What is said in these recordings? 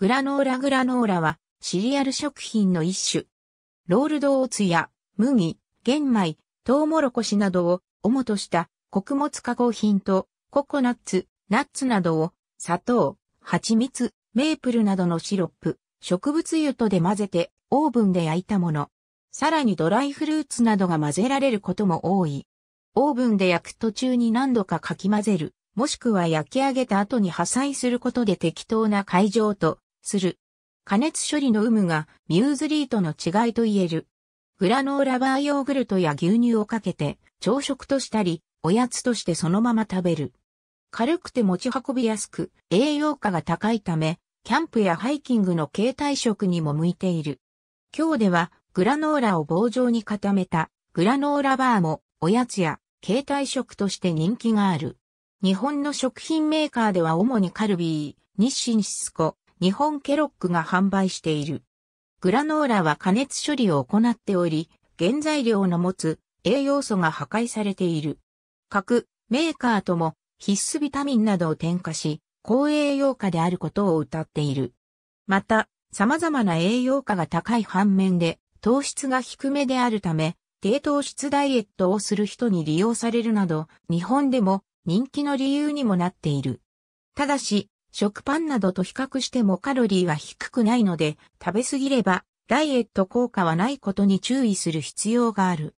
グラノーラグラノーラはシリアル食品の一種。ロールドオーツや麦、玄米、トウモロコシなどを主とした穀物加工品とココナッツ、ナッツなどを砂糖、蜂蜜、メープルなどのシロップ、植物油とで混ぜてオーブンで焼いたもの。さらにドライフルーツなどが混ぜられることも多い。オーブンで焼く途中に何度かかき混ぜる、もしくは焼き上げた後に破砕することで適当な会場とする。加熱処理の有無がミューズリーとの違いと言える。グラノーラバーヨーグルトや牛乳をかけて朝食としたり、おやつとしてそのまま食べる。軽くて持ち運びやすく、栄養価が高いため、キャンプやハイキングの携帯食にも向いている。今日では、グラノーラを棒状に固めた、グラノーラバーも、おやつや、携帯食として人気がある。日本の食品メーカーでは主にカルビー、日清シスコ、日本ケロックが販売している。グラノーラは加熱処理を行っており、原材料の持つ栄養素が破壊されている。各メーカーとも必須ビタミンなどを添加し、高栄養価であることを謳っている。また、様々な栄養価が高い反面で、糖質が低めであるため、低糖質ダイエットをする人に利用されるなど、日本でも人気の理由にもなっている。ただし、食パンなどと比較してもカロリーは低くないので、食べ過ぎればダイエット効果はないことに注意する必要がある。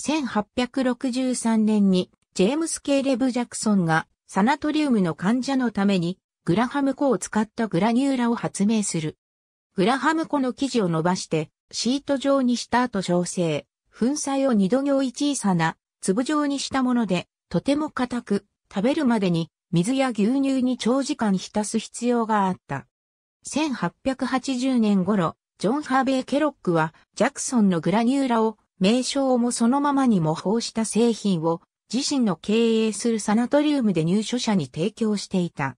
1863年にジェームス・ケーレブ・ジャクソンがサナトリウムの患者のためにグラハム粉を使ったグラニューラを発明する。グラハム粉の生地を伸ばしてシート状にした後調整、粉砕を二度行小さな粒状にしたもので、とても硬く、食べるまでに水や牛乳に長時間浸す必要があった。1880年頃、ジョン・ハーベイ・ケロックは、ジャクソンのグラニューラを、名称もそのままに模倣した製品を、自身の経営するサナトリウムで入所者に提供していた。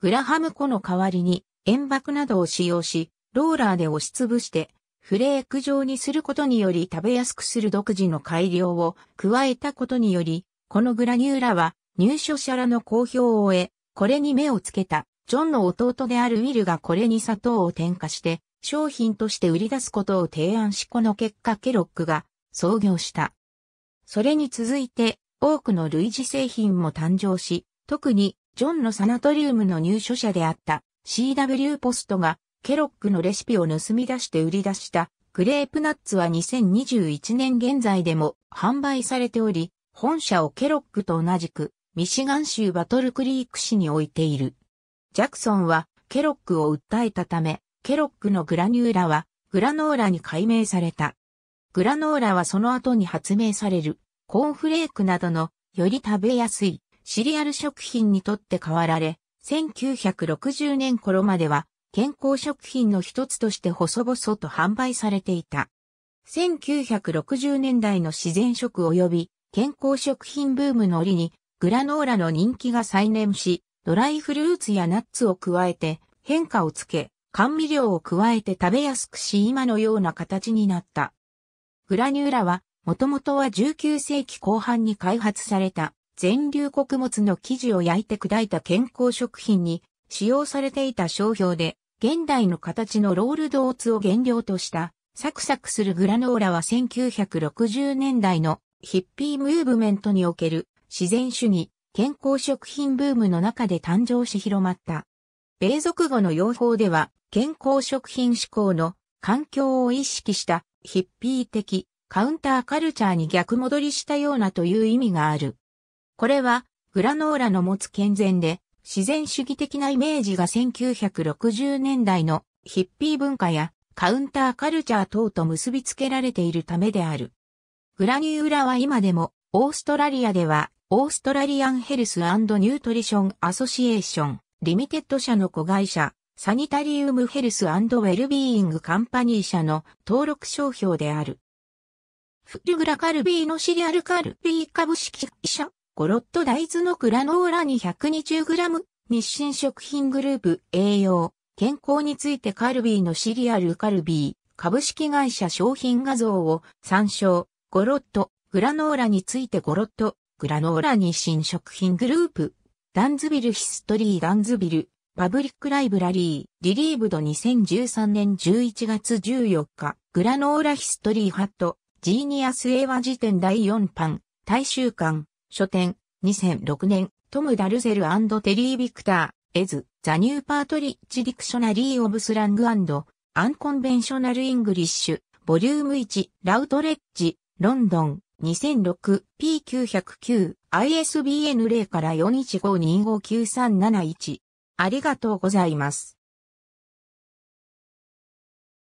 グラハム湖の代わりに、塩爆などを使用し、ローラーで押しつぶして、フレーク状にすることにより食べやすくする独自の改良を加えたことにより、このグラニューラは入所者らの公表を終え、これに目をつけた、ジョンの弟であるウィルがこれに砂糖を添加して、商品として売り出すことを提案しこの結果ケロックが創業した。それに続いて多くの類似製品も誕生し、特にジョンのサナトリウムの入所者であった CW ポストがケロックのレシピを盗み出して売り出したグレープナッツは2021年現在でも販売されており、本社をケロックと同じくミシガン州バトルクリーク市に置いている。ジャクソンはケロックを訴えたため、ケロックのグラニューラはグラノーラに改名された。グラノーラはその後に発明されるコーンフレークなどのより食べやすいシリアル食品にとって変わられ、1960年頃までは健康食品の一つとして細々と販売されていた。1960年代の自然食及び健康食品ブームの折にグラノーラの人気が再燃し、ドライフルーツやナッツを加えて変化をつけ、甘味料を加えて食べやすくし今のような形になった。グラニューラは、もともとは19世紀後半に開発された全粒穀物の生地を焼いて砕いた健康食品に使用されていた商標で、現代の形のロールドオーツを原料としたサクサクするグラノーラは1960年代のヒッピームーブメントにおける自然主義、健康食品ブームの中で誕生し広まった。米族語の用法では、健康食品志向の環境を意識したヒッピー的カウンターカルチャーに逆戻りしたようなという意味がある。これはグラノーラの持つ健全で自然主義的なイメージが1960年代のヒッピー文化やカウンターカルチャー等と結びつけられているためである。グラニューラは今でもオーストラリアではオーストラリアンヘルスニュートリションアソシエーション、リミテッド社の子会社、サニタリウムヘルスウェルビーイングカンパニー社の登録商標である。フルグラカルビーのシリアルカルビー株式会社、ゴロット大豆のグラノーラに 120g、日清食品グループ栄養、健康についてカルビーのシリアルカルビー、株式会社商品画像を参照、ゴロット、グラノーラについてゴロット、グラノーラ日清食品グループ、ダンズビルヒストリーダンズビル、パブリックライブラリー、リリーブド2013年11月14日、グラノーラヒストリーハット、ジーニアス英和辞典第4版、大衆館、書店、2006年、トム・ダルゼルテリー・ビクター、エズ、ザ・ニュー・パートリッジ・ディクショナリー・オブ・スラング・アンコンベンショナル・イングリッシュ、ボリューム1、ラウトレッジ、ロンドン、2006P909 ISBN 0から4 1 5 2 5 9 3 7 1ありがとうございます。